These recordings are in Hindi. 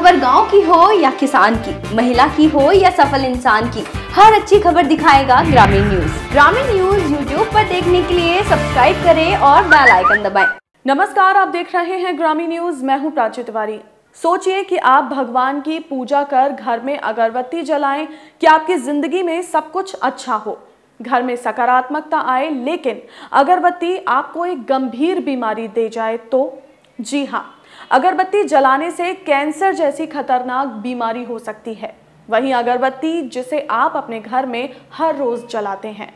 खबर गांव की हो या किसान की महिला की हो या सफल इंसान की हर अच्छी खबर दिखाएगा ग्रामीण न्यूज ग्रामीण न्यूज यूट्यूब पर देखने के लिए सब्सक्राइब करें और बेल आइकन दबाएं। नमस्कार आप देख रहे हैं ग्रामीण न्यूज मैं हूं प्राची तिवारी सोचिए कि आप भगवान की पूजा कर घर में अगरबत्ती जलाएं कि आपकी जिंदगी में सब कुछ अच्छा हो घर में सकारात्मकता आए लेकिन अगरबत्ती आपको एक गंभीर बीमारी दे जाए तो जी हाँ अगरबत्ती जलाने से कैंसर जैसी खतरनाक बीमारी हो सकती है वहीं अगरबत्ती जिसे आप अपने घर में हर रोज जलाते हैं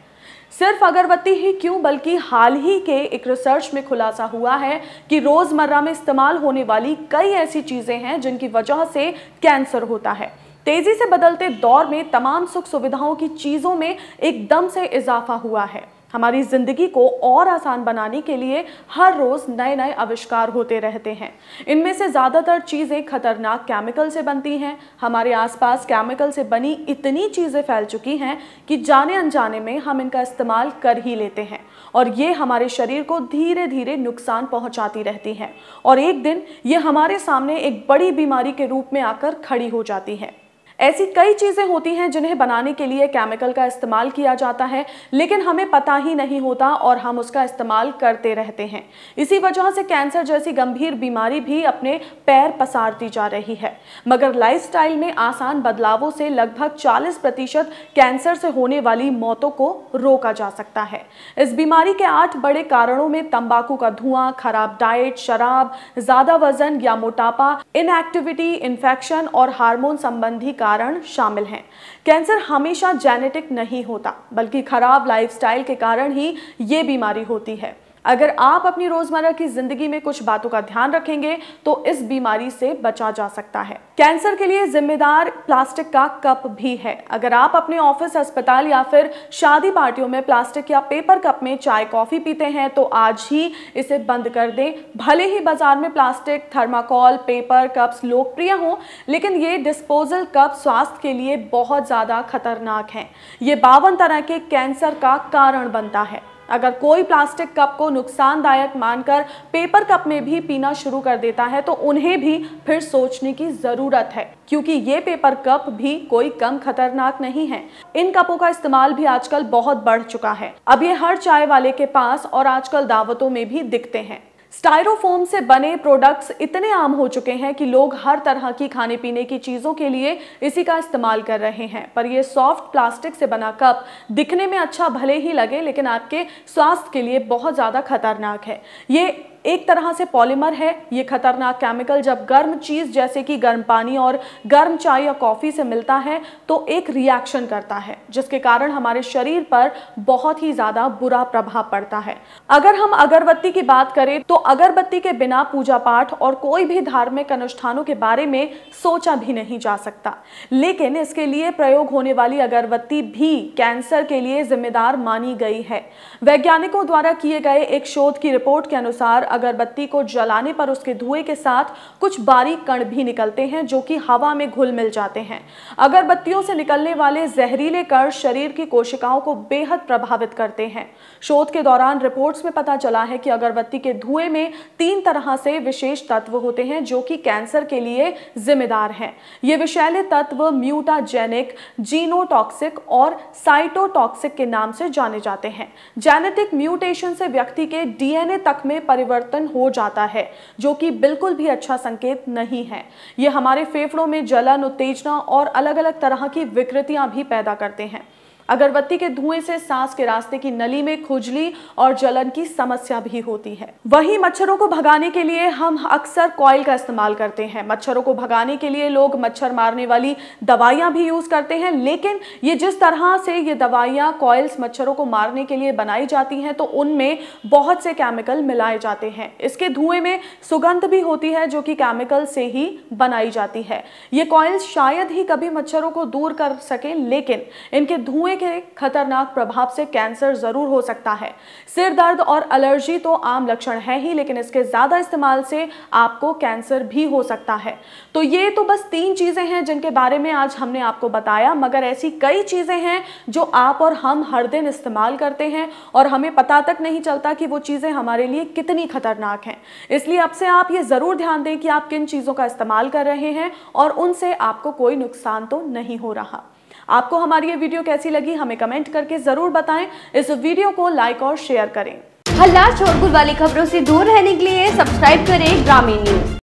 सिर्फ अगरबत्ती ही क्यों बल्कि हाल ही के एक रिसर्च में खुलासा हुआ है कि रोज़मर्रा में इस्तेमाल होने वाली कई ऐसी चीज़ें हैं जिनकी वजह से कैंसर होता है तेज़ी से बदलते दौर में तमाम सुख सुविधाओं की चीज़ों में एकदम से इजाफा हुआ है हमारी ज़िंदगी को और आसान बनाने के लिए हर रोज़ नए नए आविष्कार होते रहते हैं इनमें से ज़्यादातर चीज़ें खतरनाक केमिकल से बनती हैं हमारे आसपास केमिकल से बनी इतनी चीज़ें फैल चुकी हैं कि जाने अनजाने में हम इनका इस्तेमाल कर ही लेते हैं और ये हमारे शरीर को धीरे धीरे नुकसान पहुंचाती रहती हैं और एक दिन ये हमारे सामने एक बड़ी बीमारी के रूप में आकर खड़ी हो जाती है ऐसी कई चीज़ें होती हैं जिन्हें बनाने के लिए केमिकल का इस्तेमाल किया जाता है लेकिन हमें पता ही नहीं होता और हम उसका इस्तेमाल करते रहते हैं इसी वजह से कैंसर जैसी गंभीर बीमारी भी अपने पैर पसारती जा रही है मगर लाइफस्टाइल में आसान बदलावों से लगभग 40 प्रतिशत कैंसर से होने वाली मौतों को रोका जा सकता है इस बीमारी के आठ बड़े कारणों में तंबाकू का धुआं खराब डाइट शराब ज़्यादा वजन या मोटापा इनएक्टिविटी इन्फेक्शन और हार्मोन संबंधी कारण शामिल हैं कैंसर हमेशा जेनेटिक नहीं होता बल्कि खराब लाइफस्टाइल के कारण ही ये बीमारी होती है अगर आप अपनी रोजमर्रा की जिंदगी में कुछ बातों का ध्यान रखेंगे तो इस बीमारी से बचा जा सकता है कैंसर के लिए जिम्मेदार प्लास्टिक का कप भी है अगर आप अपने ऑफिस अस्पताल या फिर शादी पार्टियों में प्लास्टिक या पेपर कप में चाय कॉफी पीते हैं तो आज ही इसे बंद कर दें भले ही बाजार में प्लास्टिक थर्माकोल पेपर कप्स लोकप्रिय हों लेकिन ये डिस्पोजल कप स्वास्थ्य के लिए बहुत ज़्यादा खतरनाक हैं ये बावन तरह के कैंसर का कारण बनता है अगर कोई प्लास्टिक कप को नुकसानदायक मानकर पेपर कप में भी पीना शुरू कर देता है तो उन्हें भी फिर सोचने की ज़रूरत है क्योंकि ये पेपर कप भी कोई कम खतरनाक नहीं है इन कपों का इस्तेमाल भी आजकल बहुत बढ़ चुका है अब ये हर चाय वाले के पास और आजकल दावतों में भी दिखते हैं स्टायरोफोम से बने प्रोडक्ट्स इतने आम हो चुके हैं कि लोग हर तरह की खाने पीने की चीज़ों के लिए इसी का इस्तेमाल कर रहे हैं पर यह सॉफ्ट प्लास्टिक से बना कप दिखने में अच्छा भले ही लगे लेकिन आपके स्वास्थ्य के लिए बहुत ज़्यादा खतरनाक है ये एक तरह से पॉलीमर है ये खतरनाक केमिकल जब गर्म चीज़ जैसे कि गर्म पानी और गर्म चाय या कॉफ़ी से मिलता है तो एक रिएक्शन करता है जिसके कारण हमारे शरीर पर बहुत ही ज़्यादा बुरा प्रभाव पड़ता है अगर हम अगरबत्ती की बात करें तो अगरबत्ती के बिना पूजा पाठ और कोई भी धार्मिक अनुष्ठानों के बारे में सोचा भी नहीं जा सकता लेकिन इसके लिए प्रयोग होने वाली अगरबत्ती भी कैंसर के लिए जिम्मेदार मानी गई है वैज्ञानिकों द्वारा किए गए एक शोध की रिपोर्ट के अनुसार अगरबत्ती को जलाने पर उसके धुएं के साथ कुछ बारीक कण भी निकलते हैं जो कि हवा में घुल मिल जाते हैं अगरबत्तियों से निकलने वाले जहरीले कण शरीर की कोशिकाओं को बेहद प्रभावित करते हैं शोध के दौरान रिपोर्ट्स में पता चला है कि अगरबत्ती के धुएं में तीन तरह से विशेष तत्व होते हैं जो कि कैंसर के लिए जिम्मेदार हैं ये विषैले तत्व म्यूटाजेनिक जीनोटॉक्सिक और साइटोटॉक्सिक के नाम से जाने जाते हैं जेनेटिक म्यूटेशन से व्यक्ति के डीएनए तक में परिवर्तन परिवर्तन हो जाता है जो कि बिल्कुल भी अच्छा संकेत नहीं है ये हमारे फेफड़ों में जलन उत्तेजना और अलग अलग तरह की विकृतियां भी पैदा करते हैं अगरबत्ती के धुएं से सांस के रास्ते की नली में खुजली और जलन की समस्या भी होती है वहीं मच्छरों को भगाने के लिए हम अक्सर कॉयल का इस्तेमाल करते हैं मच्छरों को भगाने के लिए लोग मच्छर मारने वाली दवाइयां भी यूज करते हैं लेकिन ये जिस तरह से ये दवाइयां कॉयल्स मच्छरों को मारने के लिए बनाई जाती हैं तो उनमें बहुत से केमिकल मिलाए जाते हैं इसके धुएं में सुगंध भी होती है जो कि केमिकल से ही बनाई जाती है ये कॉयल्स शायद ही कभी मच्छरों को दूर कर सकें लेकिन इनके धुएं कोयले के खतरनाक प्रभाव से कैंसर जरूर हो सकता है सिर दर्द और एलर्जी तो आम लक्षण है ही लेकिन इसके ज़्यादा इस्तेमाल से आपको कैंसर भी हो सकता है तो ये तो बस तीन चीज़ें हैं जिनके बारे में आज हमने आपको बताया मगर ऐसी कई चीज़ें हैं जो आप और हम हर दिन इस्तेमाल करते हैं और हमें पता तक नहीं चलता कि वो चीज़ें हमारे लिए कितनी खतरनाक हैं इसलिए अब से आप ये ज़रूर ध्यान दें कि आप किन चीज़ों का इस्तेमाल कर रहे हैं और उनसे आपको कोई नुकसान तो नहीं हो रहा आपको हमारी ये वीडियो कैसी लगी हमें कमेंट करके ज़रूर बताएं इस वीडियो को लाइक और शेयर करें हल्ला शोरगुल वाली खबरों से दूर रहने के लिए सब्सक्राइब करें ग्रामीण न्यूज